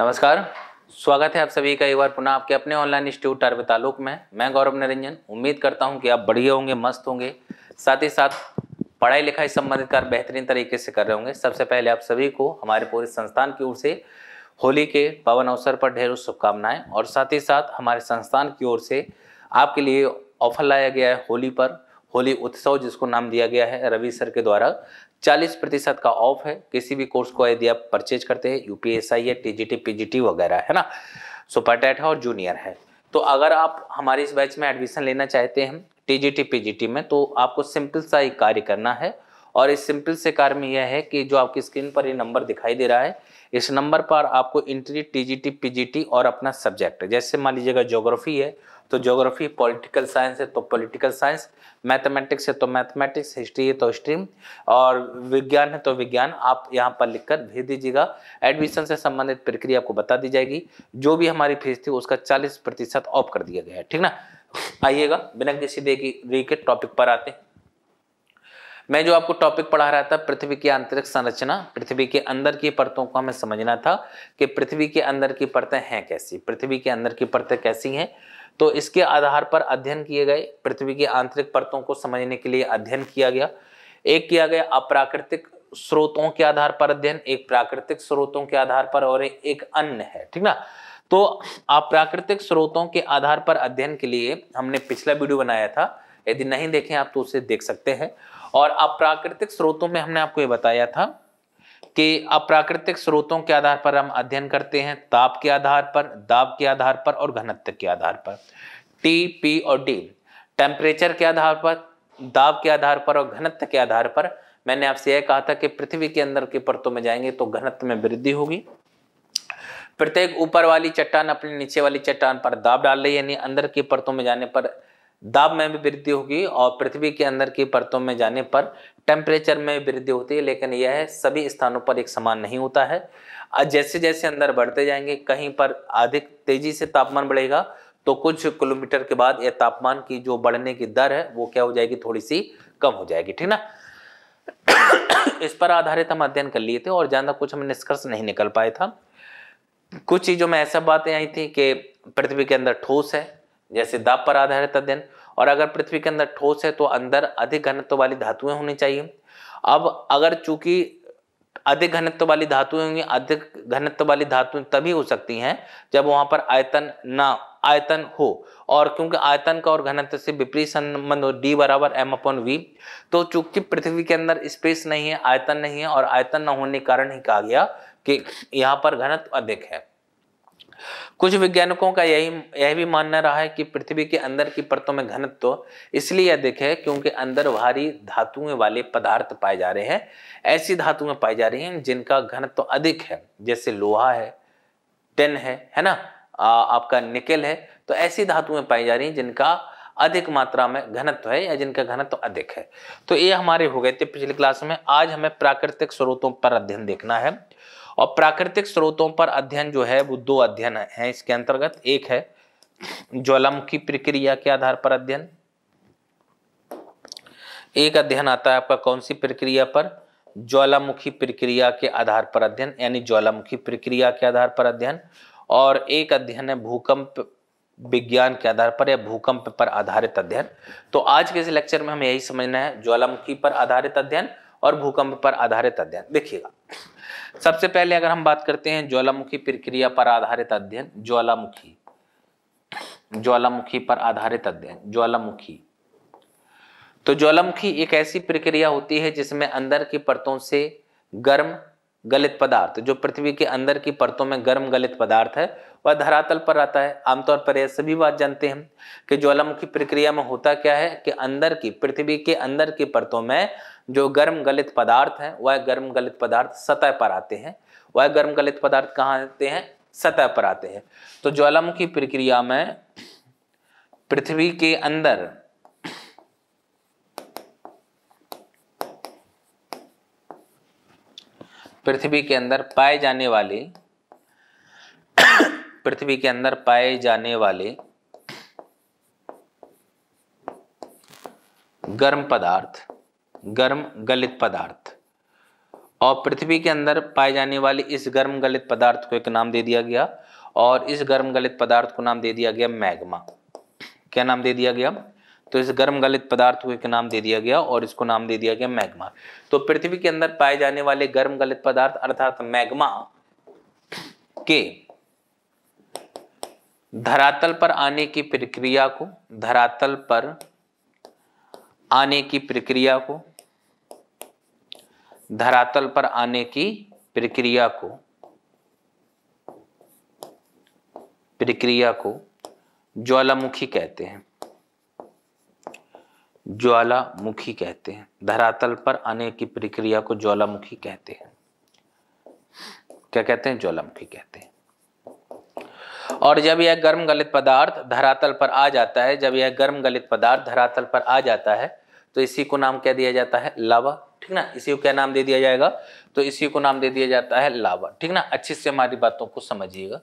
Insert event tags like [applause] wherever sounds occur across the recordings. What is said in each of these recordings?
नमस्कार स्वागत है आप सभी का एक बार पुनः आपके अपने ऑनलाइन इंस्टीट्यूट अरब तालुक में मैं गौरव निरंजन उम्मीद करता हूं कि आप बढ़िया होंगे मस्त होंगे साथ ही साथ पढ़ाई लिखाई संबंधित कार्य बेहतरीन तरीके से कर रहे होंगे सबसे पहले आप सभी को हमारे पूरे संस्थान की ओर से होली के पावन अवसर पर ढेरों शुभकामनाएं और साथ ही साथ हमारे संस्थान की ओर से आपके लिए ऑफर लाया गया है होली पर होली उत्सव जिसको नाम दिया गया है रवि सर के द्वारा चालीस प्रतिशत का ऑफ है किसी भी कोर्स को यदि आप परचेज करते हैं यूपीएसआई है टीजीटी पीजीटी वगैरह है ना सुपर टेट है और जूनियर है तो अगर आप हमारे इस बैच में एडमिशन लेना चाहते हैं टीजीटी पीजीटी में तो आपको सिंपल सा ही कार्य करना है और इस सिंपल से कार्य में यह है कि जो आपकी स्क्रीन पर ये नंबर दिखाई दे रहा है इस नंबर पर आपको इंट्री टीजीटी जी और अपना सब्जेक्ट जैसे मान लीजिएगा जोग्राफी है तो ज्योग्राफी पॉलिटिकल साइंस है तो पॉलिटिकल साइंस मैथमेटिक्स है तो मैथमेटिक्स हिस्ट्री है तो हिस्ट्री और विज्ञान है तो विज्ञान आप यहाँ पर लिखकर भेज दीजिएगा एडमिशन से संबंधित प्रक्रिया आपको बता दी जाएगी जो भी हमारी फीस थी उसका चालीस प्रतिशत ऑफ कर दिया गया है ठीक ना आइएगा बिना किसी देरी के टॉपिक पर आते हैं मैं जो आपको टॉपिक पढ़ा रहा था पृथ्वी की आंतरिक संरचना पृथ्वी के अंदर की परतों को हमें समझना था कि पृथ्वी के अंदर की परतें हैं कैसी पृथ्वी के अंदर की परतें कैसी हैं तो इसके आधार पर अध्ययन किए गए पृथ्वी की आंतरिक परतों को समझने के लिए अध्ययन किया गया एक किया गया अप्राकृतिक स्रोतों के आधार पर अध्ययन एक प्राकृतिक स्रोतों के आधार पर और एक अन्य है ठीक ना तो अप्राकृतिक स्रोतों के आधार पर अध्ययन के लिए हमने पिछला वीडियो बनाया था यदि नहीं देखें आप तो उसे देख सकते हैं और अप्राकृतिक स्रोतों में हमने आपको ये बताया था कि अप्राकृतिक स्रोतों के आधार पर हम अध्ययन करते हैं ताप के आधार पर दाब के आधार पर और घनत्व के आधार पर टी पी और डी टेम्परेचर के आधार पर दाब के आधार पर और घनत्व के आधार पर मैंने आपसे यह कहा था कि पृथ्वी के अंदर की परतों में जाएंगे तो घनत्व में वृद्धि होगी प्रत्येक ऊपर वाली चट्टान अपने नीचे वाली चट्टान पर दाब डाल रही है यानी अंदर की परतों में जाने पर दाब में भी वृद्धि होगी और पृथ्वी के अंदर की परतों में जाने पर टेम्परेचर में वृद्धि होती है लेकिन यह सभी स्थानों पर एक समान नहीं होता है जैसे जैसे अंदर बढ़ते जाएंगे कहीं पर अधिक तेजी से तापमान बढ़ेगा तो कुछ किलोमीटर के बाद यह तापमान की जो बढ़ने की दर है वो क्या हो जाएगी थोड़ी सी कम हो जाएगी ठीक ना [coughs] इस पर आधारित हम अध्ययन कर लिए थे और ज़्यादा कुछ हमें निष्कर्ष नहीं निकल पाया था कुछ चीज़ों में ऐसा बातें आई थी कि पृथ्वी के अंदर ठोस है जैसे दाप पर आधारित अध्ययन और अगर पृथ्वी के अंदर ठोस है तो अंदर अधिक घनत्व वाली धातुएं होनी चाहिए अब अगर चूंकि अधिक घनत्व वाली धातुएं होंगी अधिक घनत्व वाली धातुएं तभी हो सकती हैं जब वहां पर आयतन ना आयतन हो और क्योंकि आयतन का और घनत्व से विपरीत संबंध हो डी बराबर एम अपन वी तो चूंकि पृथ्वी के अंदर स्पेस नहीं है आयतन नहीं है और आयतन न होने के कारण ही कहा गया कि यहाँ पर घनत्व अधिक है कुछ वैज्ञानिकों का यही यह भी मानना रहा है कि पृथ्वी के अंदर की परतों में घनत्व तो इसलिए अधिक है क्योंकि अंदर भारी धातुएं वाले पदार्थ पाए जा रहे हैं ऐसी धातुएं पाई जा रही हैं जिनका घनत्व तो अधिक है जैसे लोहा है टेन है है ना आ, आपका निकल है तो ऐसी धातुएं पाई जा रही हैं जिनका अधिक मात्रा में घनत्व है या जिनका घनत्व अधिक है तो ये हमारे हो गए थे पिछली क्लास में आज हमें प्राकृतिक स्रोतों पर अध्ययन देखना है और प्राकृतिक स्रोतों पर अध्ययन जो है वो दो अध्ययन है इसके अंतर्गत एक है ज्वालामुखी प्रक्रिया के आधार पर अध्ययन एक अध्ययन आता है आपका कौन सी प्रक्रिया पर ज्वालामुखी प्रक्रिया के आधार पर अध्ययन यानी ज्वालामुखी प्रक्रिया के आधार पर अध्ययन और एक अध्ययन है भूकंप विज्ञान के आधार पर या भूकंप पर आधारित अध्ययन तो आज के इस लेक्चर में हमें यही समझना है ज्वालामुखी पर आधारित अध्ययन और भूकंप पर आधारित अध्ययन देखिएगा सबसे पहले अगर हम बात करते हैं ज्वालामुखी प्रक्रिया पर आधारित अध्ययन ज्वालामुखी ज्वालामुखी पर आधारित अध्ययन ज्वालामुखी तो ज्वालामुखी एक ऐसी प्रक्रिया होती है जिसमें अंदर की परतों से गर्म गलित पदार्थ जो पृथ्वी के अंदर की परतों में गर्म गलित पदार्थ है वह धरातल पर आता है आमतौर पर यह सभी बात जानते हैं कि ज्वालामुखी प्रक्रिया में होता क्या है कि अंदर की पृथ्वी के अंदर की परतों में जो गर्म गलित पदार्थ हैं वह गर्म गलित पदार्थ सतह पर आते हैं वह गर्म गलित पदार्थ कहाँ आते हैं सतह पर आते हैं तो ज्वालामुखी प्रक्रिया में पृथ्वी के अंदर पृथ्वी के अंदर पाए जाने वाले पृथ्वी के अंदर पाए जाने वाले गर्म पदार्थ गर्म गलित पदार्थ और पृथ्वी के अंदर पाए जाने वाले इस गर्म गलित पदार्थ को एक नाम दे दिया गया और इस गर्म गलित पदार्थ को नाम दे दिया गया मैग्मा क्या नाम दे दिया गया तो इस गर्म गलित पदार्थ को एक नाम दे दिया गया और इसको नाम दे दिया गया मैग्मा तो पृथ्वी के अंदर पाए जाने वाले गर्म गलित पदार्थ अर्थात मैग्मा के धरातल पर आने की प्रक्रिया को धरातल पर आने की प्रक्रिया को धरातल पर आने की प्रक्रिया को प्रक्रिया को ज्वालामुखी कहते हैं ज्वालामुखी कहते हैं धरातल पर आने की प्रक्रिया को ज्वालामुखी कहते हैं क्या कहते हैं ज्वालामुखी कहते हैं और जब यह गर्म गलित पदार्थ धरातल पर आ जाता है जब यह गर्म गलित पदार्थ धरातल पर आ जाता है तो इसी को नाम क्या दिया जाता है लावा ठीक ना इसी को क्या नाम दे दिया जाएगा तो इसी को नाम दे दिया जाता है लावा ठीक ना अच्छे से हमारी बातों को समझिएगा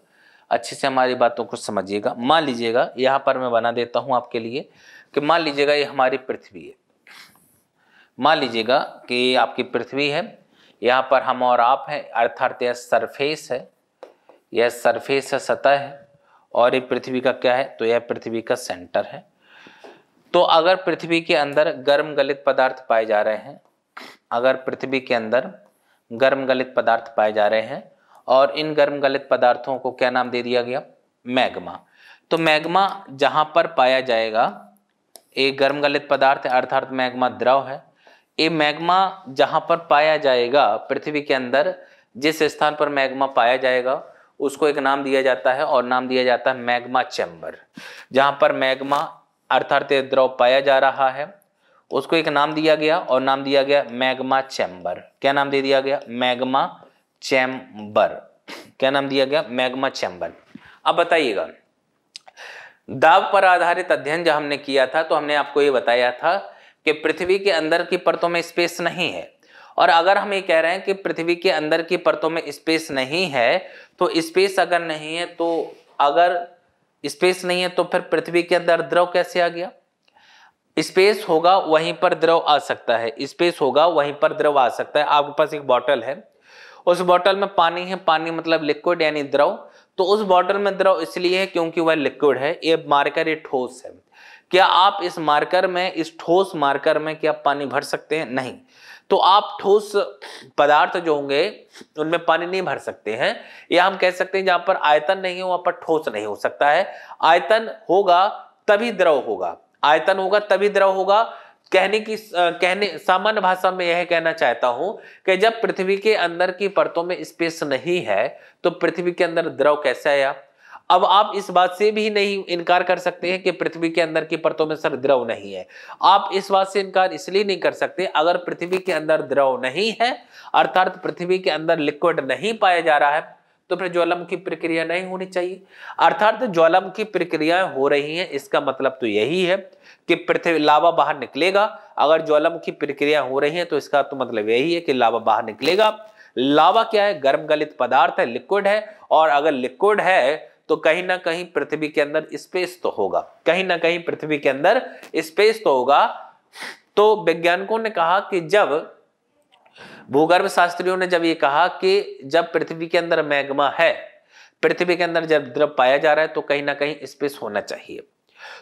अच्छे से हमारी बातों को समझिएगा मान लीजिएगा यहाँ पर मैं बना देता हूँ आपके लिए कि मान लीजिएगा ये हमारी पृथ्वी है मान लीजिएगा कि आपकी पृथ्वी है यहाँ पर हम और आप हैं अर्थात यह सरफेस है यह सरफेस है सतह है और ये पृथ्वी का क्या है तो यह पृथ्वी का सेंटर है तो अगर पृथ्वी के अंदर गर्म गलित पदार्थ पाए जा रहे हैं अगर पृथ्वी के अंदर गर्म गलित पदार्थ पाए जा रहे हैं और इन गर्म गलित पदार्थों को क्या नाम दे दिया गया मैग्मा तो मैग्मा जहाँ पर पाया जाएगा ये गर्म गलित पदार्थ अर्थात मैग्मा द्रव है ये मैग्मा जहाँ पर पाया जाएगा पृथ्वी के अंदर जिस स्थान पर मैग्मा पाया जाएगा उसको एक नाम दिया जाता है और नाम दिया जाता है मैग्मा चैम्बर जहां पर मैग्मा अर्थात द्रव पाया जा रहा है उसको एक नाम दिया गया और नाम दिया गया मैग्मा चैम्बर क्या नाम दे दिया गया मैग्मा चैम्बर क्या नाम दिया गया मैग्मा चैम्बर अब बताइएगा दाब पर आधारित अध्ययन जो हमने किया था तो हमने आपको ये बताया था कि पृथ्वी के अंदर की परतों में स्पेस नहीं है और अगर हम ये कह रहे हैं कि पृथ्वी के अंदर की परतों में स्पेस नहीं है तो स्पेस अगर नहीं है तो अगर स्पेस नहीं है तो फिर पृथ्वी के अंदर द्रव कैसे आ गया स्पेस होगा वहीं पर द्रव आ सकता है स्पेस होगा वहीं पर द्रव आ सकता है आपके पास एक बॉटल है उस बॉटल में पानी है पानी मतलब लिक्विड यानी द्रव तो उस बॉटल में द्रव इसलिए है क्योंकि वह लिक्विड है ये मार्कर ये ठोस है क्या आप इस मार्कर में इस ठोस मार्कर में क्या पानी भर सकते हैं नहीं तो आप ठोस पदार्थ जो होंगे उनमें पानी नहीं भर सकते हैं या हम कह सकते हैं जहां पर आयतन नहीं हो वहां पर ठोस नहीं हो सकता है आयतन होगा तभी द्रव होगा आयतन होगा तभी द्रव होगा कहने की कहने सामान्य भाषा में यह कहना चाहता हूं कि जब पृथ्वी के अंदर की परतों में स्पेस नहीं है तो पृथ्वी के अंदर द्रव कैसे आया अब आप इस बात से भी नहीं इनकार कर सकते हैं कि पृथ्वी के अंदर की परतों में सर द्रव नहीं है आप इस बात से इनकार इसलिए नहीं कर सकते अगर पृथ्वी के अंदर द्रव नहीं है अर्थात पृथ्वी के अंदर लिक्विड नहीं पाया जा रहा है तो फिर ज्वालामुखी प्रक्रिया नहीं होनी चाहिए अर्थात ज्वालामुखी प्रक्रियाएं हो रही हैं इसका मतलब तो यही है कि पृथ्वी लावा बाहर निकलेगा अगर ज्वालामुखी प्रक्रिया हो रही है तो इसका तो मतलब यही है कि लावा बाहर निकलेगा लावा क्या है गर्म गलित पदार्थ है लिक्विड है और अगर लिक्विड है तो कहीं ना कहीं पृथ्वी के अंदर स्पेस तो होगा कहीं ना कहीं पृथ्वी के अंदर स्पेस तो होगा तो वैज्ञानिकों ने कहा कि जब भूगर्भ शास्त्रियों ने जब ये कहा कि जब पृथ्वी के अंदर मैग्मा है पृथ्वी के अंदर जब द्रव पाया जा रहा है तो कहीं ना कहीं स्पेस होना चाहिए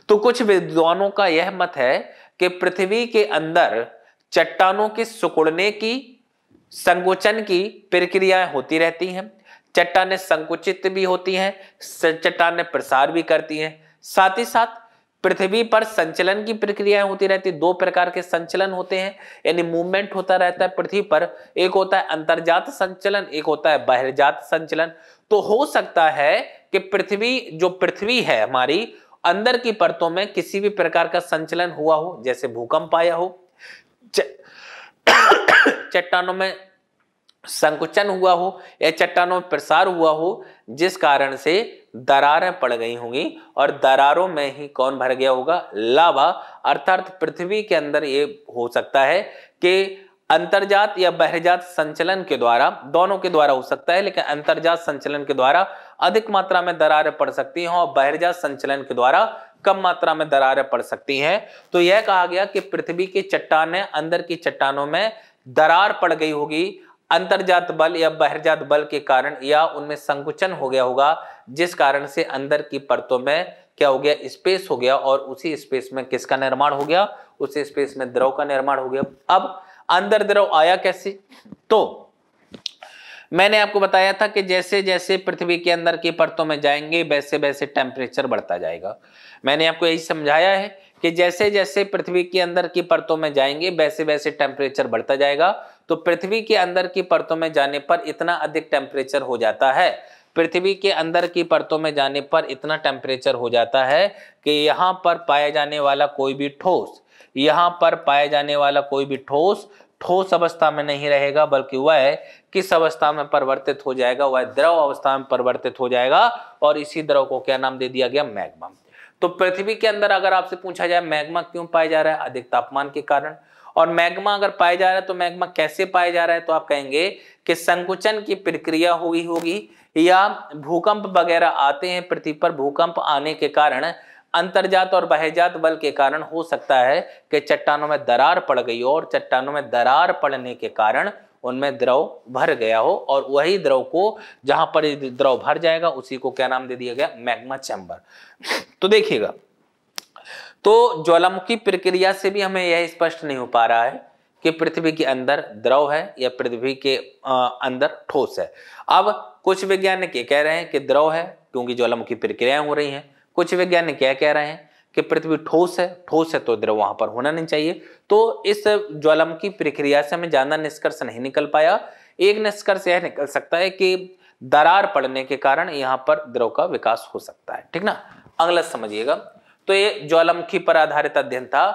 तो कुछ विद्वानों का यह मत है कि पृथ्वी के अंदर चट्टानों के सुकुड़ने की संकोचन की प्रक्रियाएं होती रहती हैं चट्टाने संकुचित भी होती हैं चट्टाने प्रसार भी करती हैं साथ ही साथ पृथ्वी पर संचलन की प्रक्रियाएं होती रहती दो प्रकार के संचलन होते हैं यानी मूवमेंट होता रहता है पृथ्वी पर एक होता है अंतर्जात संचलन एक होता है बहिर्जात संचलन तो हो सकता है कि पृथ्वी जो पृथ्वी है हमारी अंदर की परतों में किसी भी प्रकार का संचलन हुआ हो जैसे भूकंप आया हो [coughs] चट्टानों में संकुचन हुआ हो या चट्टानों में प्रसार हुआ हो जिस कारण से दरारें पड़ गई होंगी और दरारों में ही कौन भर गया होगा लावा अर्थात पृथ्वी के अंदर ये हो सकता है कि अंतर्जात या बहरजात संचलन के द्वारा दोनों के द्वारा हो सकता है लेकिन अंतर्जात संचलन के द्वारा अधिक मात्रा में दरारें पड़ सकती हैं और बहिर्जात संचलन के द्वारा कम मात्रा में दरारें पड़ सकती हैं तो यह कहा गया कि पृथ्वी की चट्टान अंदर की चट्टानों में दरार पड़ गई होगी अंतर्जात बल या बहिर्जात बल के कारण या उनमें संकुचन हो गया होगा जिस कारण से अंदर की परतों में क्या हो गया स्पेस हो गया और उसी स्पेस में किसका निर्माण हो गया उसी स्पेस में द्रव का निर्माण हो गया अब अंदर द्रव आया कैसे तो मैंने आपको बताया था कि जैसे जैसे पृथ्वी के अंदर की परतों में जाएंगे वैसे वैसे टेम्परेचर बढ़ता जाएगा मैंने आपको यही समझाया है कि जैसे जैसे पृथ्वी के अंदर की परतों में जाएंगे वैसे वैसे टेम्परेचर बढ़ता जाएगा तो पृथ्वी के अंदर की परतों में जाने पर इतना अधिक टेम्परेचर हो जाता है पृथ्वी के अंदर की परतों में जाने पर इतना टेम्परेचर हो जाता है कि यहाँ पर पाया जाने वाला कोई भी ठोस यहाँ पर पाया जाने वाला कोई भी ठोस ठोस अवस्था में नहीं रहेगा बल्कि वह किस अवस्था में परिवर्तित हो जाएगा वह द्रव अवस्था में परिवर्तित हो जाएगा और इसी द्रव को क्या नाम दे दिया गया मैग्मा तो पृथ्वी के अंदर अगर आपसे पूछा जाए मैग्मा क्यों पाया जा रहा है अधिक तापमान के कारण और मैग्मा अगर पाया जा रहा है तो मैग्मा कैसे पाया जा रहा है तो आप कहेंगे कि संकुचन की प्रक्रिया हुई होगी या भूकंप वगैरह आते हैं पृथ्वी पर भूकंप आने के कारण अंतर्जात और बहजात बल के कारण हो सकता है कि चट्टानों में दरार पड़ गई हो और चट्टानों में दरार पड़ने के कारण उनमें द्रव भर गया हो और वही द्रव को जहां पर द्रव भर जाएगा उसी को क्या नाम दे दिया गया मैग्मा चैम्बर तो देखिएगा तो ज्वालामुखी प्रक्रिया से भी हमें यह स्पष्ट नहीं हो पा रहा है कि पृथ्वी के अंदर द्रव है या पृथ्वी के अंदर ठोस है अब कुछ वैज्ञानिक ये कह रहे हैं कि द्रव है क्योंकि ज्वालामुखी प्रक्रियाएं हो रही हैं कुछ वैज्ञानिक क्या कह रहे हैं कि पृथ्वी ठोस है ठोस है तो द्रव वहां पर होना नहीं चाहिए तो इस ज्वालामुखी प्रक्रिया से हमें ज्यादा निष्कर्ष नहीं निकल पाया एक निष्कर्ष यह निकल सकता है कि दरार पड़ने के कारण यहाँ पर द्रव का विकास हो सकता है ठीक ना अगला समझिएगा तो ये ज्वालामुखी पर आधारित अध्ययन था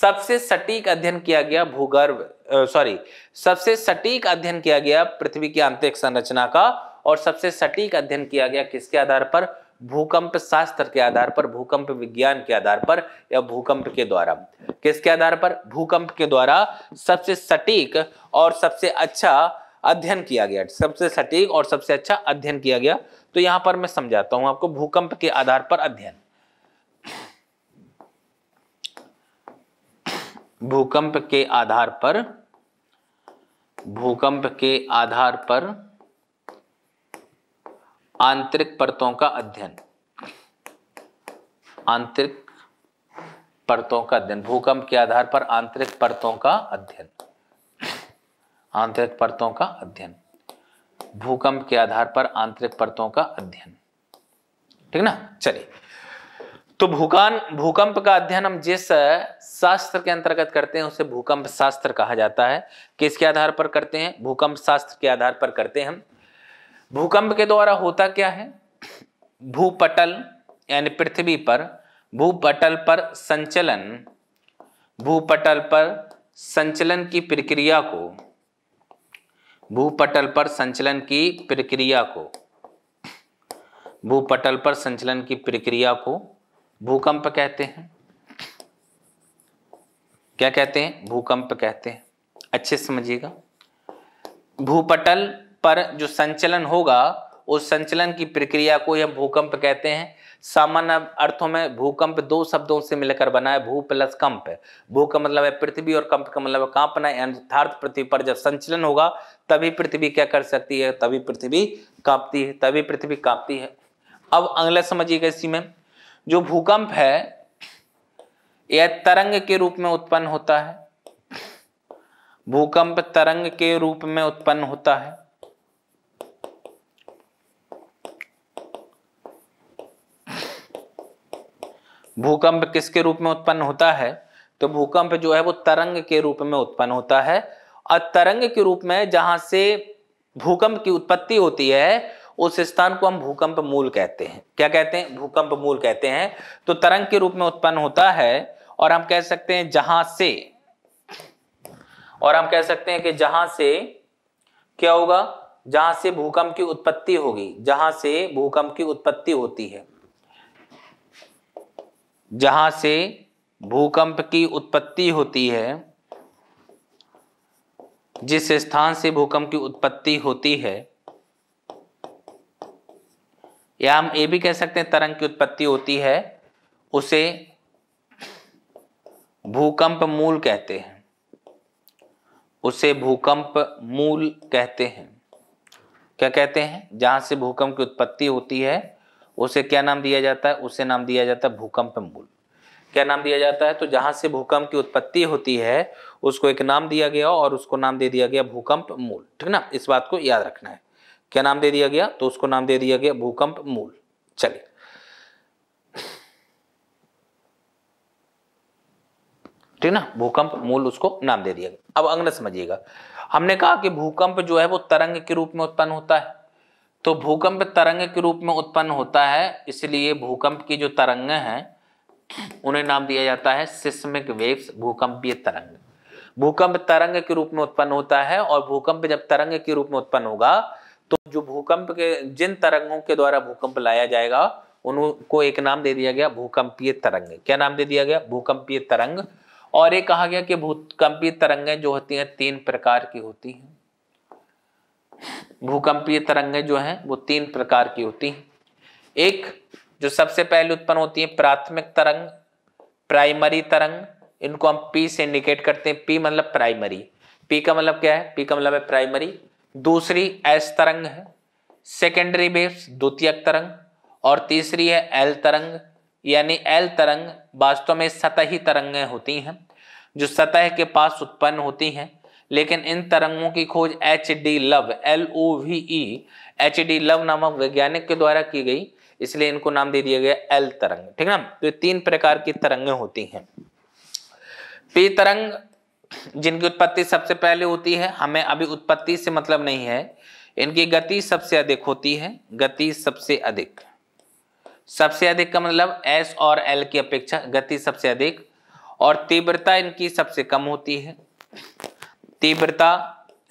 सबसे सटीक अध्ययन किया गया भूगर्भ सॉरी सबसे सटीक अध्ययन किया गया पृथ्वी की आंतरिक संरचना का और सबसे सटीक अध्ययन किया गया किसके आधार पर भूकंप शास्त्र के आधार पर भूकंप विज्ञान के आधार पर या भूकंप के द्वारा किसके आधार पर भूकंप के द्वारा सबसे सटीक और सबसे अच्छा अध्ययन किया गया सबसे सटीक और सबसे अच्छा अध्ययन किया गया तो यहां पर मैं समझाता हूं आपको भूकंप के आधार पर अध्ययन भूकंप के आधार पर भूकंप के आधार पर आंतरिक परतों का अध्ययन आंतरिक परतों का अध्ययन भूकंप के आधार पर आंतरिक परतों का अध्ययन आंतरिक परतों का अध्ययन भूकंप के आधार पर आंतरिक परतों का अध्ययन ठीक ना चलिए तो भूकान भूकंप का अध्ययन हम जिस शास्त्र के अंतर्गत करते हैं उसे भूकंप शास्त्र कहा जाता है किसके आधार पर करते हैं भूकंप शास्त्र के आधार पर करते हैं हम भूकंप के द्वारा होता क्या है भूपटल यानी पृथ्वी पर भूपटल पर संचलन भूपटल पर संचलन की प्रक्रिया को भूपटल पर संचलन की प्रक्रिया को भूपटल पर संचलन की प्रक्रिया को भूकंप कहते हैं क्या कहते हैं भूकंप कहते हैं अच्छे समझिएगा भूपटल पर जो संचलन होगा उस संचलन की प्रक्रिया को यह भूकंप कहते हैं सामान्य अर्थों में भूकंप दो शब्दों से मिलकर बना है भू प्लस कंप भू का मतलब है पृथ्वी और कंप का मतलब कांपना यथार्थ पृथ्वी पर जब संचलन होगा तभी पृथ्वी क्या कर सकती है तभी पृथ्वी कांपती है तभी पृथ्वी कांपती है अब अगला समझिएगा इसी में जो भूकंप है यह तरंग के रूप में उत्पन्न होता है भूकंप तरंग के रूप में उत्पन्न होता है भूकंप किसके रूप में उत्पन्न होता है तो भूकंप जो है वो तरंग के रूप में उत्पन्न होता है और तरंग के रूप में जहां से भूकंप की उत्पत्ति होती है उस स्थान को हम भूकंप मूल कहते हैं क्या कहते हैं भूकंप मूल कहते हैं तो तरंग के रूप में उत्पन्न होता है और हम कह सकते हैं जहां से और हम कह सकते हैं कि जहां से क्या होगा जहां से भूकंप की उत्पत्ति होगी जहां से भूकंप की उत्पत्ति होती है जहां से भूकंप की उत्पत्ति होती है जिस स्थान से भूकंप की उत्पत्ति होती है या हम ये भी कह सकते हैं तरंग की उत्पत्ति होती है उसे भूकंप मूल कहते हैं उसे भूकंप मूल कहते हैं क्या कहते हैं जहां से भूकंप की उत्पत्ति होती है उसे क्या नाम दिया जाता है उसे नाम दिया जाता है भूकंप मूल क्या नाम दिया जाता है तो जहां से भूकंप की उत्पत्ति होती है उसको एक नाम दिया गया और उसको नाम दे दिया गया भूकंप मूल ठीक ना इस बात को याद रखना है क्या नाम दे दिया गया तो उसको नाम दे दिया गया भूकंप मूल चलिए ठीक ना भूकंप मूल उसको नाम दे दिया गया अब अगला समझिएगा हमने कहा कि भूकंप जो है वो तरंग के रूप में उत्पन्न होता है तो भूकंप तरंग के रूप में उत्पन्न होता है इसलिए भूकंप की जो तरंग हैं उन्हें नाम दिया जाता है सिस्मिक वेव्स भूकंपीय तरंग भूकंप तरंग के रूप में उत्पन्न होता है और भूकंप जब तरंग के रूप में उत्पन्न होगा तो जो भूकंप के जिन तरंगों के द्वारा भूकंप लाया जाएगा उनको एक नाम दे दिया गया भूकंपीय तरंग क्या नाम दे दिया गया भूकंपीय तरंग और ये कहा गया कि भूकंपीय तरंगें जो होती हैं तीन प्रकार की होती हैं भूकंपीय तरंगें जो हैं वो तीन प्रकार की होती हैं एक जो सबसे पहले उत्पन्न होती है प्राथमिक तरंग प्राइमरी तरंग इनको हम पी से इंडिकेट करते हैं पी मतलब प्राइमरी पी का मतलब क्या है पी का मतलब है प्राइमरी दूसरी एस तरंग है सेकेंडरी वेव्स द्वितीयक तरंग और तीसरी है एल तरंग यानी एल तरंग वास्तव में सतही तरंगें होती हैं जो सतह के पास उत्पन्न होती हैं लेकिन इन तरंगों की खोज H D love L O V E H D love नामक वैज्ञानिक के द्वारा की गई इसलिए इनको नाम दे दिया गया एल तरंग ठीक है ना तो तीन प्रकार की तरंगें होती हैं पी तरंग जिनकी उत्पत्ति सबसे पहले होती है हमें अभी उत्पत्ति से मतलब नहीं है इनकी गति सबसे अधिक होती है गति सबसे अधिक सबसे अधिक का मतलब एस और एल की अपेक्षा गति सबसे अधिक और तीव्रता इनकी सबसे कम होती है तीव्रता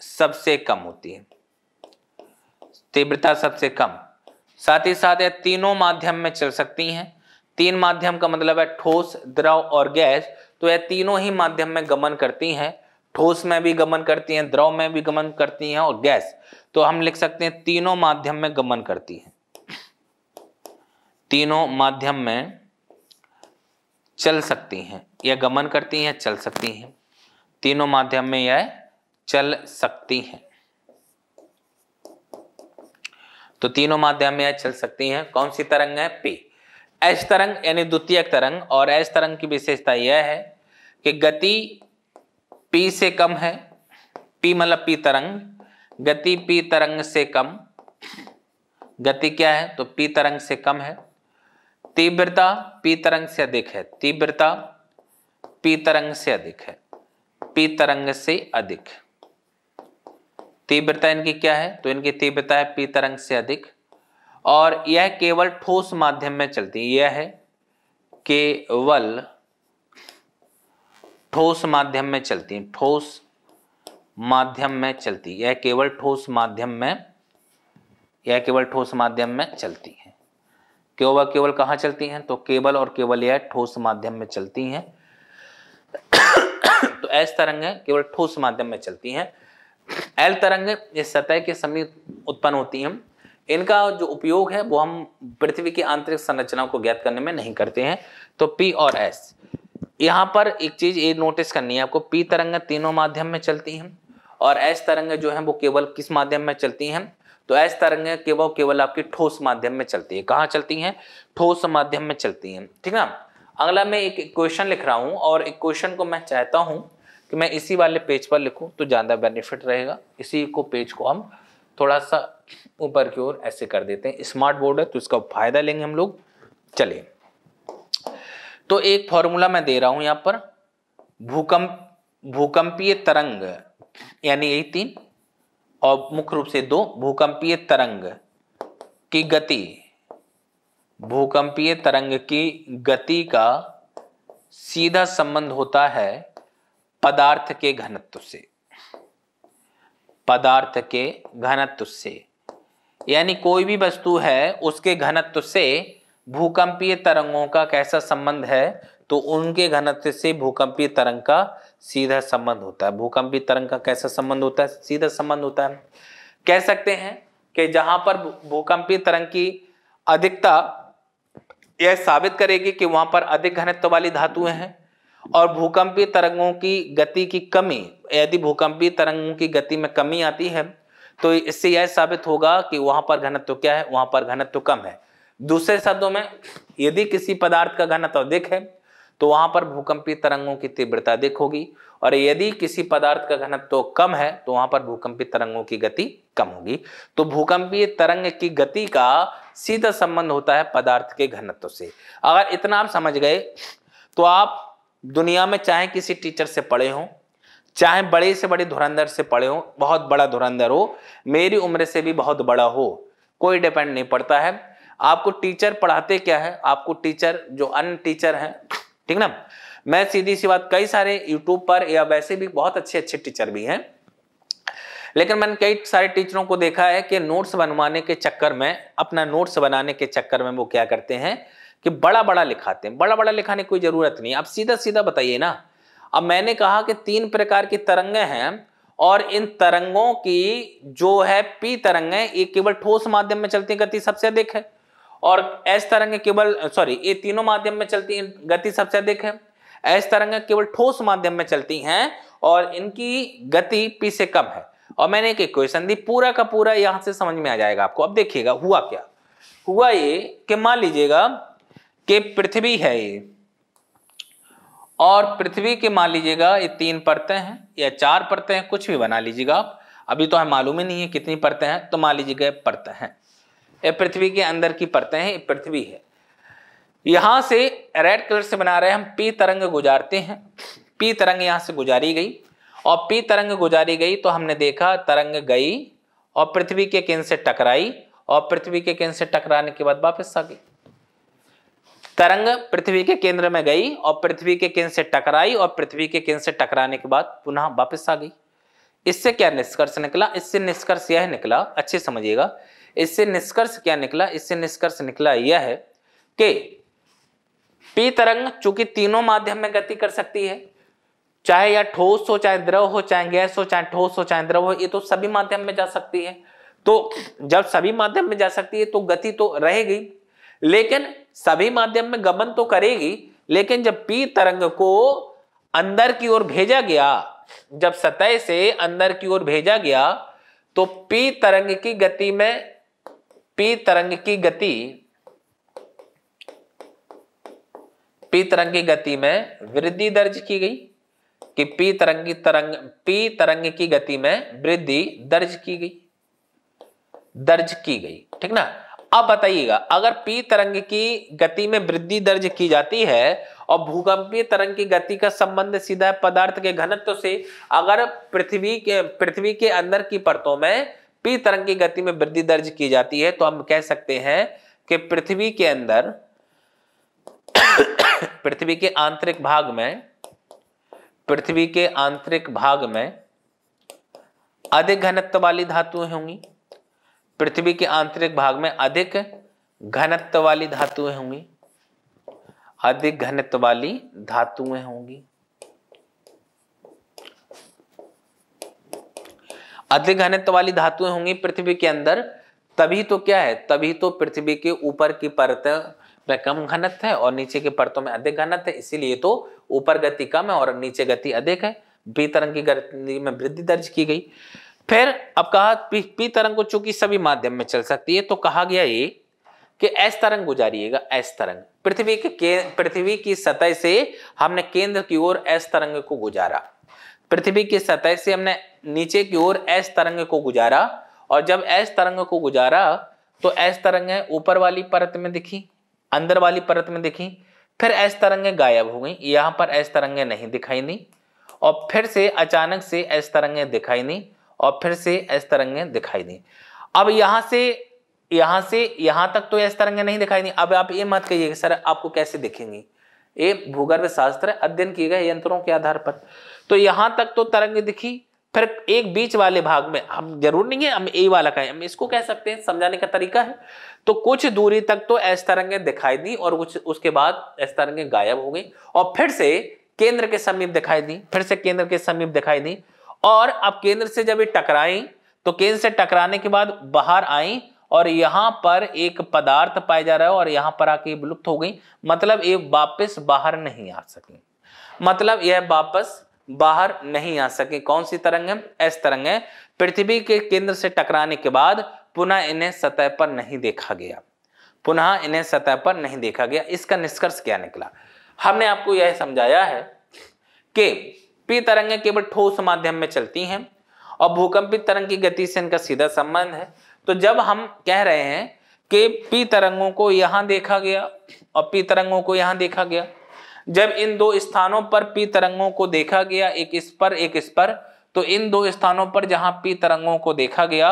सबसे कम होती है तीव्रता सबसे कम साथ ही साथ यह तीनों माध्यम में चल सकती हैं तीन माध्यम का मतलब है ठोस द्रव और गैस तो यह तीनों ही माध्यम में गमन करती हैं ठोस में भी गमन करती हैं द्रव में भी गमन करती हैं और गैस तो हम लिख सकते हैं तीनों माध्यम में गमन करती हैं तीनों माध्यम में चल सकती हैं यह गमन करती हैं चल सकती हैं तीनों माध्यम में यह चल सकती हैं तो तीनों माध्यम में यह चल सकती हैं कौन सी तरंग है पे एच तरंग यानी द्वितीय तरंग और एच तरंग की विशेषता यह है कि गति पी से कम है P मतलब P तरंग गति P तरंग से कम गति क्या है तो पी तरंग से कम है तीव्रता पी तरंग से अधिक है तीव्रता पी तरंग से अधिक है P तरंग से अधिक तीव्रता इनकी क्या है तो इनकी तीव्रता है P तरंग से अधिक और यह केवल ठोस माध्यम में चलती है यह है केवल ठोस माध्यम में चलती है ठोस माध्यम में चलती यह केवल ठोस माध्यम में यह केवल ठोस माध्यम में चलती है क्यों वह केवल कहाँ चलती हैं तो केवल और केवल यह ठोस माध्यम में चलती हैं [coughs] तो एस तरंगें केवल ठोस माध्यम में चलती हैं एल तरंगें इस सतह के समीप उत्पन्न होती हैं इनका जो उपयोग है वो हम पृथ्वी की आंतरिक संरचनाओं को ज्ञात करने में नहीं करते हैं तो पी और एस यहाँ पर एक चीज ये नोटिस करनी है आपको पी तरंग तीनों माध्यम में चलती हैं और एस तरंग जो है वो केवल किस माध्यम में चलती हैं तो एस तरंगें केवल केवल आपकी ठोस माध्यम में चलती है कहाँ चलती हैं ठोस माध्यम में चलती हैं ठीक है अगला मैं एक इक्वेशन लिख रहा हूँ और इक्वेशन को मैं चाहता हूँ कि मैं इसी वाले पेज पर लिखूँ तो ज़्यादा बेनिफिट रहेगा इसी को पेज को हम थोड़ा सा ऊपर की ओर ऐसे कर देते हैं स्मार्ट बोर्ड है तो इसका फायदा लेंगे हम लोग चले तो एक फॉर्मूला मैं दे रहा हूं यहां पर भूकंप भूकंपीय तरंग यानी यही तीन और मुख्य रूप से दो भूकंपीय तरंग की गति भूकंपीय तरंग की गति का सीधा संबंध होता है पदार्थ के घनत्व से पदार्थ के घनत्व से यानी कोई भी वस्तु है उसके घनत्व से भूकंपीय तरंगों का कैसा संबंध है तो उनके घनत्व से भूकंपीय तरंग का सीधा संबंध होता है भूकंपीय तरंग का कैसा संबंध होता है सीधा संबंध होता है कह सकते हैं कि जहां पर भूकंपीय तरंग की अधिकता यह साबित करेगी कि वहां पर अधिक घनत्व वाली धातुएं हैं और भूकंपीय तरंगों की गति की कमी यदि भूकंपीय तरंगों की गति में कमी आती है तो इससे यह साबित होगा कि वहाँ पर घनत्व क्या है वहाँ पर घनत्व कम है दूसरे शब्दों में यदि किसी पदार्थ का घनत्व अधिक है तो वहाँ पर भूकंपीय तरंगों की तीव्रता अधिक होगी और यदि किसी पदार्थ का घनत्व कम है तो वहाँ पर भूकंपीय तरंगों की गति कम होगी तो भूकंपीय तरंग की गति का सीधा संबंध होता है पदार्थ के घनत्व से अगर इतना आप समझ गए तो आप दुनिया में चाहे किसी टीचर से पढ़े हों चाहे बड़े से बड़े धुरंधर से पढ़े हों बहुत बड़ा धुरंधर हो मेरी उम्र से भी बहुत बड़ा हो कोई डिपेंड नहीं पड़ता है आपको टीचर पढ़ाते क्या है आपको टीचर जो अन्य टीचर हैं ठीक ना मैं सीधी सी बात कई सारे यूट्यूब पर या वैसे भी बहुत अच्छे अच्छे टीचर भी हैं लेकिन मैंने कई सारे टीचरों को देखा है कि नोट्स बनवाने के चक्कर में अपना नोट्स बनाने के चक्कर में वो क्या करते हैं कि बड़ा बड़ा लिखाते हैं बड़ा बड़ा लिखाने की कोई ज़रूरत नहीं आप सीधा सीधा बताइए ना अब मैंने कहा कि तीन प्रकार की तरंगे हैं और इन तरंगों की जो है पी तरंगे ये केवल ठोस माध्यम में चलती गति सबसे अधिक है और एस तरंगे केवल सॉरी ये तीनों माध्यम में चलती गति सबसे अधिक है एस तरंगे केवल ठोस माध्यम में चलती हैं और इनकी गति पी से कम है और मैंने एक क्वेश्चन दी पूरा का पूरा यहां से समझ में आ जाएगा आपको अब देखिएगा हुआ क्या हुआ ये कि मान लीजिएगा कि पृथ्वी है ये और पृथ्वी के मान लीजिएगा ये तीन परतें हैं या चार परतें हैं कुछ भी बना लीजिएगा आप अभी तो हमें मालूम ही नहीं है कितनी परतें हैं तो मान लीजिएगा परतें हैं ये पृथ्वी के अंदर की परतें हैं ये पृथ्वी है यहां से रेड कलर से बना रहे हम पी तरंग गुजारते हैं पी तरंग यहां से गुजारी गई और पी तरंग गुजारी गई तो हमने देखा तरंग गई और पृथ्वी के केंद्र से टकराई और पृथ्वी के केंद्र से टकराने के बाद वापस आ गई तरंग पृथ्वी के केंद्र में गई और पृथ्वी के केंद्र से टकराई और पृथ्वी के केंद्र से टकराने के बाद पुनः वापस आ गई इससे क्या निष्कर्ष निकला इससे निष्कर्ष यह निकला अच्छे समझिएगा इससे निष्कर्ष क्या निकला इससे निष्कर्ष निकला यह है कि पी तरंग चूंकि तीनों माध्यम में गति कर सकती है चाहे यह ठोस हो चाहे द्रव हो चाहे गैस हो चाहे ठोस हो चाहे द्रव हो ये तो सभी माध्यम में जा सकती है तो जब सभी माध्यम में जा सकती है तो गति तो रहेगी लेकिन सभी माध्यम में गमन तो करेगी लेकिन जब पी तरंग को अंदर की ओर भेजा गया जब सतह से अंदर की ओर भेजा गया तो पी तरंग की गति में पी तरंग की गति पी तरंग की गति में वृद्धि दर्ज की गई कि पी तरंग की तरंग पी तरंग की गति में वृद्धि दर्ज की गई दर्ज की गई ठीक ना अब बताइएगा अगर पी तरंग की गति में वृद्धि दर्ज की जाती है और भूकंपीय तरंग की गति का संबंध सीधा है पदार्थ के घनत्व से अगर पृथ्वी के पृथ्वी के अंदर की परतों में पी तरंग की गति में वृद्धि दर्ज की जाती है तो हम कह सकते हैं कि पृथ्वी के अंदर [coughs] पृथ्वी के आंतरिक भाग में पृथ्वी के आंतरिक भाग में अधिक घनत्व वाली धातुएं होंगी पृथ्वी के आंतरिक भाग में अधिक घनत्व वाली धातुएं होंगी अधिक घनत्व वाली धातुएं होंगी अधिक घनत्व वाली धातुएं होंगी पृथ्वी के अंदर तभी तो क्या है तभी तो पृथ्वी के ऊपर की परत में कम घनत्व है और नीचे की परतों में अधिक घनत्व है इसीलिए तो ऊपर गति कम है और नीचे गति अधिक है बी तरंग की गति में वृद्धि दर्ज की गई फिर अब कहा पी, पी तरंग को चूंकि सभी माध्यम में चल सकती है तो कहा गया ये कि एस तरंग गुजारिएगा एस तरंग पृथ्वी के पृथ्वी की सतह से हमने केंद्र की ओर एस तरंग को गुजारा पृथ्वी की सतह से हमने नीचे की ओर एस तरंग को गुजारा और जब एस तरंग को गुजारा तो एस तरंग ऊपर वाली परत में दिखी अंदर वाली परत में दिखी फिर एस तरंगें गायब हो गई यहाँ पर एस तरंगें नहीं दिखाई दी और फिर से अचानक से एस तरंगें दिखाई नहीं और फिर से ऐस तरंगें दिखाई दी अब यहाँ से यहां से यहाँ तक तो ऐस तरंगें नहीं दिखाई दी अब आप ये मत कहिए सर आपको कैसे दिखेंगी ये भूगर्भ शास्त्र अध्ययन किए गए यंत्रों के आधार पर तो यहाँ तक तो तरंग दिखी फिर एक बीच वाले भाग में हम जरूर नहीं है हम ए वाला कहें हम इसको कह सकते हैं समझाने का तरीका है तो कुछ दूरी तक तो ऐस तरंगें दिखाई दी और कुछ उसके बाद ऐस तरंगें गायब हो गई और फिर से केंद्र के समीप दिखाई दी फिर से केंद्र के समीप दिखाई दी और अब केंद्र से जब ये टकराई तो केंद्र से टकराने के बाद बाहर आई और यहां पर एक पदार्थ पाया जा रहा है और यहां पर आके विलुप्त हो गई मतलब ये वापस बाहर नहीं आ सके मतलब यह वापस बाहर नहीं आ सके कौन सी तरंग है एस तरंग है पृथ्वी के केंद्र से टकराने के बाद पुनः इन्हें सतह पर नहीं देखा गया पुनः इन्हें सतह पर नहीं देखा गया इसका निष्कर्ष क्या निकला हमने आपको यह समझाया है कि भूकंपी तरंगें केवल ठोस माध्यम में चलती हैं और भूकंपी तरंग की गति से इनका सीधा संबंध है तो जब हम कह रहे हैं कि पी तरंगों को यहाँ देखा गया और पी तरंगों को यहाँ देखा गया जब इन दो स्थानों पर पी तरंगों को देखा गया एक इस पर एक इस पर तो इन दो स्थानों पर जहाँ पी तरंगों को देखा गया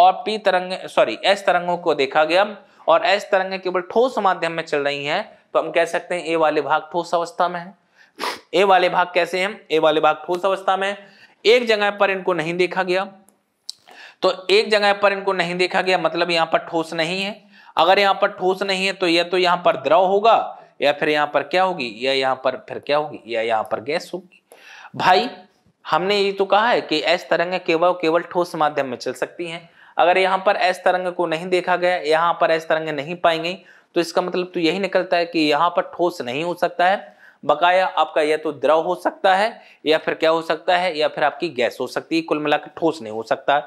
और पी तरंग सॉरी एस तरंगों को देखा गया और एस तरंगें केवल ठोस माध्यम में चल रही हैं तो हम कह सकते हैं ए वाले भाग ठोस अवस्था में है ए वाले भाग कैसे हैं ए वाले भाग ठोस अवस्था में एक जगह पर इनको नहीं देखा गया तो एक जगह पर इनको नहीं देखा गया मतलब यहाँ पर ठोस नहीं है अगर यहाँ पर ठोस नहीं है तो यह तो यहाँ पर द्रव होगा या फिर यहाँ पर क्या होगी या यहाँ पर फिर क्या होगी या यहाँ पर गैस होगी भाई हमने ये तो कहा है कि एस तरंग केवल केवल ठोस माध्यम में चल सकती हैं अगर यहाँ पर एस तरंग को नहीं देखा गया यहाँ पर एस तरंगे नहीं पाई गई तो इसका मतलब तो यही निकलता है कि यहाँ पर ठोस नहीं हो सकता है बकाया आपका या तो द्रव हो सकता है या फिर क्या हो सकता है या फिर आपकी गैस हो सकती है कुल मिलाकर ठोस नहीं हो सकता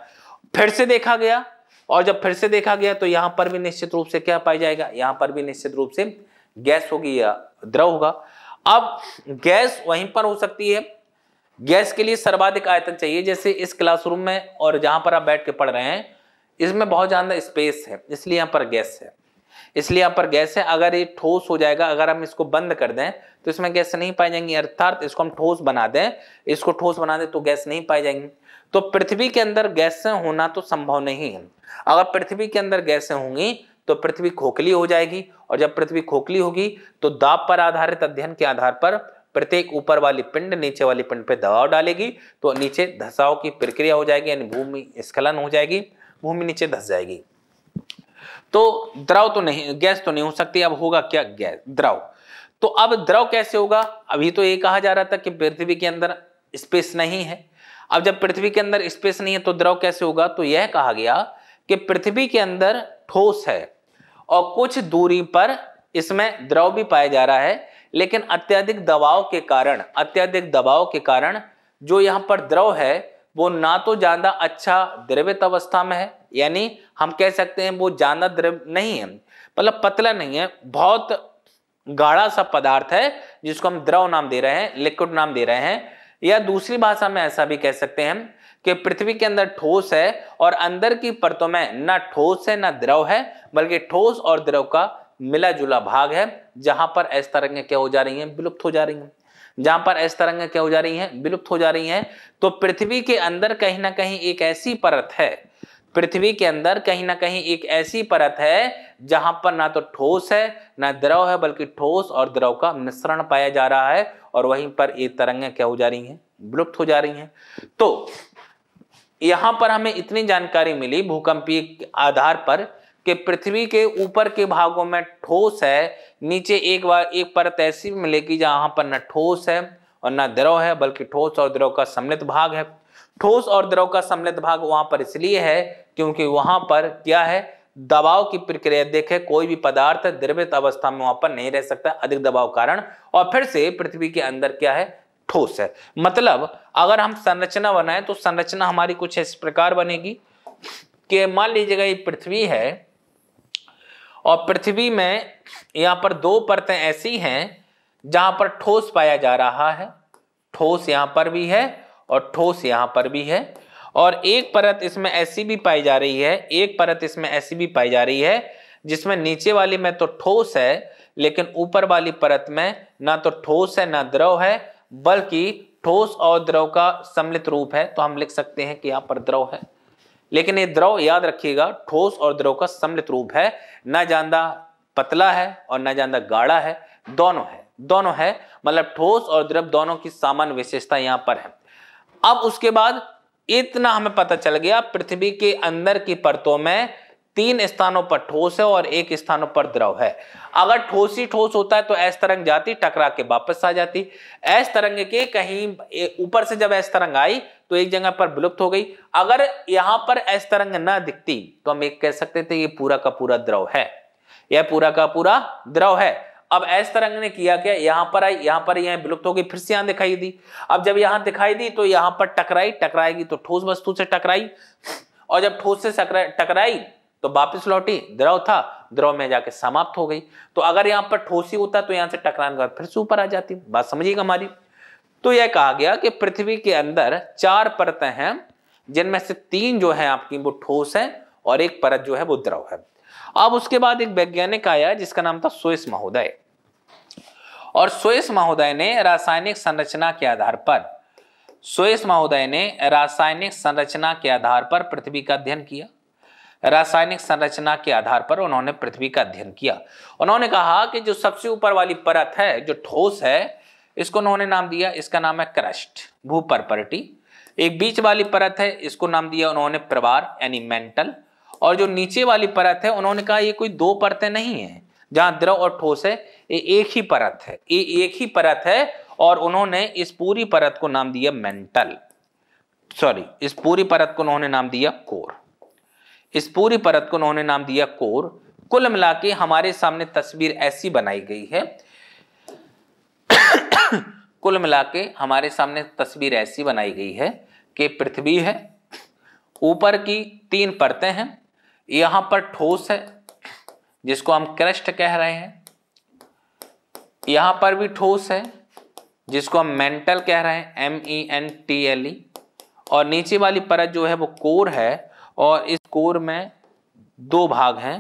फिर से देखा गया और जब फिर से देखा गया तो यहाँ पर भी निश्चित रूप से क्या पाया जाएगा यहाँ पर भी निश्चित रूप से गैस होगी या द्रव होगा अब गैस वहीं पर हो सकती है गैस के लिए सर्वाधिक आयतन चाहिए जैसे इस क्लासरूम में और जहां पर आप बैठ के पढ़ रहे हैं इसमें बहुत ज्यादा स्पेस है इसलिए यहाँ पर गैस है इसलिए यहाँ पर गैस है अगर ये ठोस हो जाएगा अगर हम इसको बंद कर दें तो इसमें गैस नहीं पाई जाएंगी अर्थात इसको हम ठोस बना दें इसको ठोस बना दें तो गैस नहीं पाई जाएंगी तो पृथ्वी के अंदर गैसें होना तो संभव नहीं है अगर पृथ्वी के अंदर गैसें होंगी तो पृथ्वी खोखली हो जाएगी और जब पृथ्वी खोखली होगी तो दाब पर आधारित अध्ययन के आधार पर प्रत्येक ऊपर वाली पिंड नीचे वाली पिंड पर दबाव डालेगी तो नीचे धसाव की प्रक्रिया हो जाएगी यानी भूमि स्खलन हो जाएगी भूमि नीचे धस जाएगी तो द्रव तो नहीं गैस तो नहीं हो सकती अब होगा क्या गैस द्रव तो अब द्रव कैसे होगा अभी तो ये कहा जा रहा था कि पृथ्वी के अंदर स्पेस नहीं है अब जब पृथ्वी के अंदर स्पेस नहीं है तो द्रव कैसे होगा तो यह कहा गया कि पृथ्वी के अंदर ठोस है और कुछ दूरी पर इसमें द्रव भी पाया जा रहा है लेकिन अत्यधिक दबाव के कारण अत्यधिक दबाव के कारण जो यहाँ पर द्रव है वो ना तो ज्यादा अच्छा द्रवित अवस्था में है यानी हम कह सकते हैं वो जाना द्रव नहीं है मतलब पतला नहीं है बहुत गाढ़ा सा पदार्थ है जिसको हम द्रव नाम दे रहे हैं लिक्विड नाम दे रहे हैं या दूसरी भाषा में ऐसा भी कह सकते हैं कि पृथ्वी के अंदर ठोस है और अंदर की परतों में ना ठोस है ना द्रव है बल्कि ठोस और द्रव का मिला जुला भाग है जहां पर ऐसी तरंगें क्या हो जा रही हैं विलुप्त हो जा रही हैं जहां पर ऐसी तरंगें क्या हो जा रही हैं विलुप्त हो जा रही हैं तो पृथ्वी के अंदर कहीं ना कहीं एक ऐसी परत है पृथ्वी के अंदर कहीं ना कहीं एक ऐसी परत है जहां पर ना तो ठोस है ना द्रव है बल्कि ठोस और द्रव का मिश्रण पाया जा रहा है और वहीं पर ये तरंगें क्या हो जा रही हैं विलुप्त हो जा रही हैं तो यहाँ पर हमें इतनी जानकारी मिली भूकंपीय आधार पर कि पृथ्वी के ऊपर के भागों में ठोस है नीचे एक बार एक परत ऐसी भी मिलेगी जहां पर न ठोस है और न द्रव है बल्कि ठोस और द्रव का सम्मिलित भाग है ठोस और द्रव का सम्मिलित भाग वहां पर इसलिए है क्योंकि वहां पर क्या है दबाव की प्रक्रिया देखे कोई भी पदार्थ द्रवित अवस्था में वहां पर नहीं रह सकता अधिक दबाव कारण और फिर से पृथ्वी के अंदर क्या है ठोस है मतलब अगर हम संरचना बनाए तो संरचना हमारी कुछ इस प्रकार बनेगी कि मान लीजिएगा ये पृथ्वी है और पृथ्वी में यहां पर दो परतें ऐसी हैं जहां पर ठोस पाया जा रहा है ठोस यहां पर भी है और ठोस यहां पर भी है और एक परत इसमें ऐसी भी पाई जा रही है एक परत इसमें ऐसी भी पाई जा रही है जिसमें नीचे वाली में तो ठोस है लेकिन ऊपर वाली परत में ना तो ठोस है ना द्रव है बल्कि ठोस और द्रव का सम्मिलित रूप है तो हम लिख सकते हैं कि यहाँ पर द्रव है लेकिन ये द्रव याद रखिएगा ठोस और द्रव का सम्मिलित रूप है ना ज्यादा पतला है और ना ज्यादा गाढ़ा है दोनों है दोनों है मतलब ठोस और द्रव दोनों की सामान्य विशेषता यहाँ पर है अब उसके बाद इतना हमें पता चल गया पृथ्वी के अंदर की परतों में तीन स्थानों पर ठोस है और एक स्थानों पर द्रव है अगर ठोस ही ठोस होता है तो ऐस तरंग जाती टकरा के वापस आ जाती ऐस तरंग के कहीं ऊपर से जब ऐस तरंग आई तो एक जगह पर विलुप्त हो गई अगर यहां पर ऐस तरंग ना दिखती तो हम एक कह सकते थे ये पूरा का पूरा द्रव है यह पूरा का पूरा द्रव है अब ऐस तरंग ने किया क्या यहां पर आई यहां पर विलुप्त हो गई फिर से यहां दिखाई दी अब जब यहां दिखाई दी तो यहां पर टकराई टकराएगी तो ठोस वस्तु से टकराई और जब ठोस से टकराई तो वापस लौटी द्रव था द्रव में जाके समाप्त हो गई तो अगर यहां पर ठोस ही होता तो यहां से टकराने के बाद फिर से ऊपर आ जाती बात समझिएगा हमारी तो यह कहा गया कि पृथ्वी के अंदर चार परतें हैं जिनमें से तीन जो है आपकी वो ठोस है और एक परत जो है वो द्रव है अब उसके बाद एक वैज्ञानिक आया जिसका नाम था सोएस महोदय और सोएस महोदय ने रासायनिक संरचना के आधार पर सोएस महोदय ने रासायनिक संरचना के आधार पर पृथ्वी का अध्ययन किया रासायनिक संरचना के आधार पर उन्होंने पृथ्वी का अध्ययन किया उन्होंने कहा कि जो सबसे ऊपर वाली परत है जो ठोस है इसको उन्होंने नाम दिया इसका नाम है क्रस्ट भूपरपर्टी एक बीच वाली परत है इसको नाम दिया उन्होंने प्रवार यानी मेंटल और जो नीचे वाली परत है उन्होंने कहा ये कोई दो परतें नहीं है जहां द्रव और ठोस है ये एक ही परत है ये एक ही परत है और उन्होंने इस पूरी परत को नाम दिया मेंटल सॉरी इस पूरी परत को उन्होंने नाम दिया कोर इस पूरी परत को उन्होंने नाम दिया कोर कुल मिला के हमारे सामने तस्वीर ऐसी बनाई गई है [coughs] कुल मिला के हमारे सामने तस्वीर ऐसी बनाई गई है कि पृथ्वी है ऊपर की तीन परतें हैं यहां पर ठोस है जिसको हम क्रस्ट कह रहे हैं यहां पर भी ठोस है जिसको हम मेंटल कह रहे हैं M E N T L E और नीचे वाली परत जो है वो कोर है और इस कोर में दो भाग हैं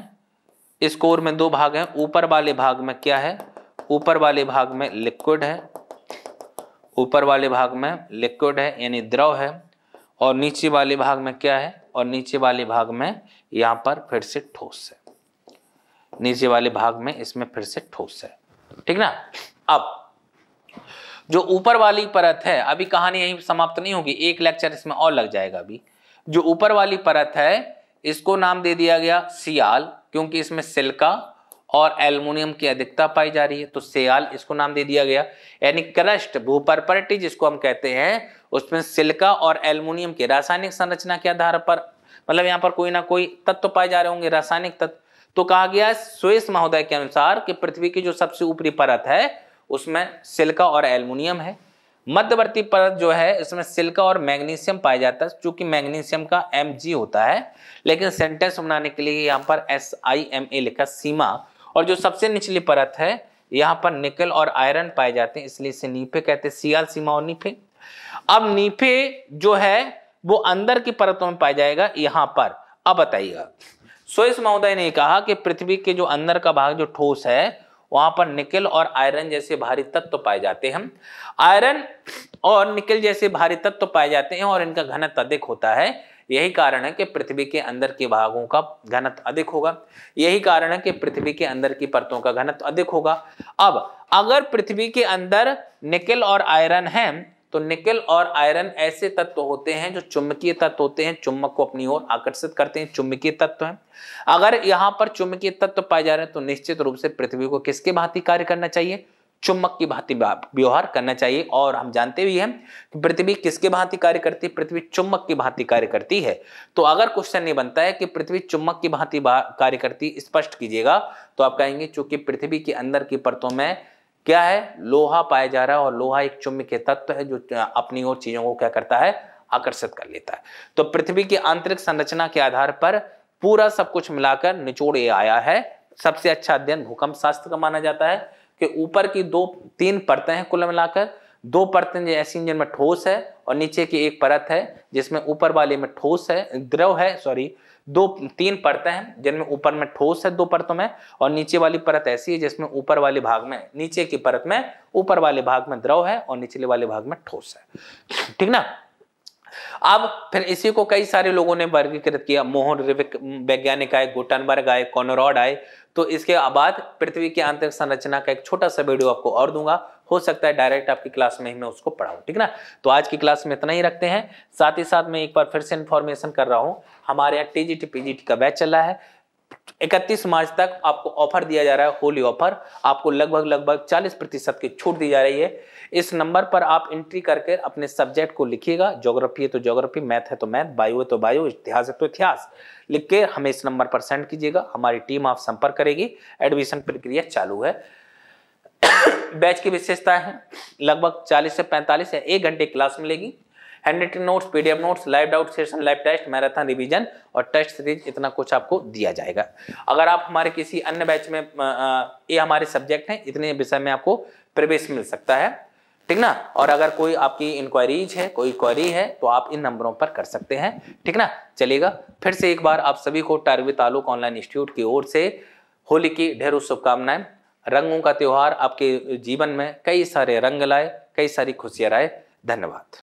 इस कोर में दो भाग हैं ऊपर वाले भाग में क्या है ऊपर वाले भाग में लिक्विड है ऊपर वाले भाग में लिक्विड है यानी द्रव है और नीचे वाले भाग में क्या है और नीचे वाले भाग में यहाँ पर फिर से ठोस है नीचे वाले भाग में इसमें फिर से ठोस है ठीक ना अब जो ऊपर वाली परत है अभी कहानी यही समाप्त नहीं होगी एक लेक्चर इसमें और लग जाएगा अभी जो ऊपर वाली परत है इसको नाम दे दिया गया सियाल क्योंकि इसमें सिल्का और एल्युमिनियम की अधिकता पाई जा रही है तो सियाल इसको नाम दे दिया गया यानी क्रस्ट भूपर्परटी जिसको हम कहते हैं उसमें सिल्का और एल्युमिनियम के रासायनिक संरचना के आधार पर मतलब यहाँ पर कोई ना कोई तत्व तो पाए जा रहे होंगे रासायनिक तत्व तो कहा गया स्वेस महोदय के अनुसार कि पृथ्वी की जो सबसे ऊपरी परत है उसमें सिल्का और एल्युमिनियम है मध्यवर्ती परत जो है इसमें सिल्का और मैग्नीशियम पाया जाता है चूंकि मैग्नीशियम का एम होता है लेकिन सेंटेंस बनाने के लिए यहाँ पर एस आई एम ए लिखा सीमा और जो सबसे निचली परत है यहाँ पर निकल और आयरन पाए जाते हैं इसलिए इसे नीफे कहते हैं सियाल सीमा और नीफे अब नीफे जो है वो अंदर की परतों में पाया जाएगा यहां पर अब बताइएगा सोएस महोदय ने कहा कि पृथ्वी के जो अंदर का भाग जो ठोस है वहां पर निकल और आयरन जैसे भारी तत्व तो पाए जाते हैं आयरन और निकल जैसे भारी तत्व तो पाए जाते हैं और इनका घनत्व अधिक होता है यही कारण है कि पृथ्वी के अंदर के भागों का घनत्व अधिक होगा यही कारण है कि पृथ्वी के अंदर की परतों का घनत्व अधिक होगा अब अगर पृथ्वी के अंदर निकल और आयरन है तो निकल और आयरन ऐसे तत्व होते हैं जो चुंबकीय तत्व होते हैं चुंबक को अपनी ओर आकर्षित करते हैं चुंबकीय तत्व हैं अगर यहाँ पर चुंबकीय तत्व पाए जा रहे हैं तो निश्चित रूप से पृथ्वी को किसके भांति कार्य करना चाहिए चुंबक की भांति व्यवहार करना चाहिए और हम जानते भी हैं कि पृथ्वी किसके भांति कार्य करती है पृथ्वी चुंबक की भांति कार्य करती है तो अगर क्वेश्चन ये बनता है कि पृथ्वी चुंबक की भांति कार्य करती स्पष्ट कीजिएगा तो आप कहेंगे चूंकि पृथ्वी के अंदर की परतों में क्या है लोहा पाया जा रहा है और लोहा एक चुम्बकीय तत्व है जो अपनी ओर चीजों को क्या करता है आकर्षित कर लेता है तो पृथ्वी की आंतरिक संरचना के आधार पर पूरा सब कुछ मिलाकर निचोड़ ये आया है सबसे अच्छा अध्ययन भूकंप शास्त्र का माना जाता है कि ऊपर की दो तीन परतें हैं कुल मिलाकर दो परतें ऐसी जिनमें ठोस है और नीचे की एक परत है जिसमें ऊपर वाले में ठोस है द्रव है सॉरी दो तीन परतें हैं जिनमें ऊपर में ठोस है दो परतों में और नीचे वाली परत ऐसी है जिसमें ऊपर वाले भाग में नीचे की परत में ऊपर वाले भाग में द्रव है और निचले वाले भाग में ठोस है ठीक ना अब फिर इसी को कई सारे लोगों ने वर्गीकृत किया मोहन वैज्ञानिक आए गुटनबर्ग आए कॉनरॉड आए तो इसके बाद पृथ्वी की आंतरिक संरचना का एक छोटा सा वीडियो आपको और दूंगा हो सकता है डायरेक्ट आपकी क्लास में ही मैं उसको पढ़ाऊँ ठीक ना तो आज की क्लास में इतना ही रखते हैं साथ ही साथ मैं एक बार फिर से इन्फॉर्मेशन कर रहा हूँ हमारे यहाँ टी जी का बैच चल रहा है इकतीस मार्च तक आपको ऑफर दिया जा रहा है होली ऑफर आपको लगभग लगभग 40 प्रतिशत की छूट दी जा रही है इस नंबर पर आप एंट्री करके अपने सब्जेक्ट को लिखिएगा ज्योग्राफी है तो ज्योग्राफी मैथ है तो मैथ बायो है तो बायो इतिहास है तो इतिहास लिख के हमें इस नंबर पर सेंड कीजिएगा हमारी टीम आप संपर्क करेगी एडमिशन प्रक्रिया चालू है बैच [coughs] की विशेषता है लगभग चालीस से पैंतालीस या एक घंटे क्लास मिलेगी hand written notes PDF notes live doubt session live test marathon revision और टेस्ट सीरीज इतना कुछ आपको दिया जाएगा अगर आप हमारे किसी अन्य बैच में ये हमारे सब्जेक्ट हैं इतने विषय में आपको प्रवेश मिल सकता है ठीक ना और अगर कोई आपकी इंक्वायरीज है कोई क्वारी है तो आप इन नंबरों पर कर सकते हैं ठीक ना चलेगा फिर से एक बार आप सभी को टारवी तालुक ऑनलाइन इंस्टीट्यूट की ओर से होली की ढेरों शुभकामनाएं रंगों का त्यौहार आपके जीवन में कई सारे रंग लाए कई सारी खुशियाँ लाए धन्यवाद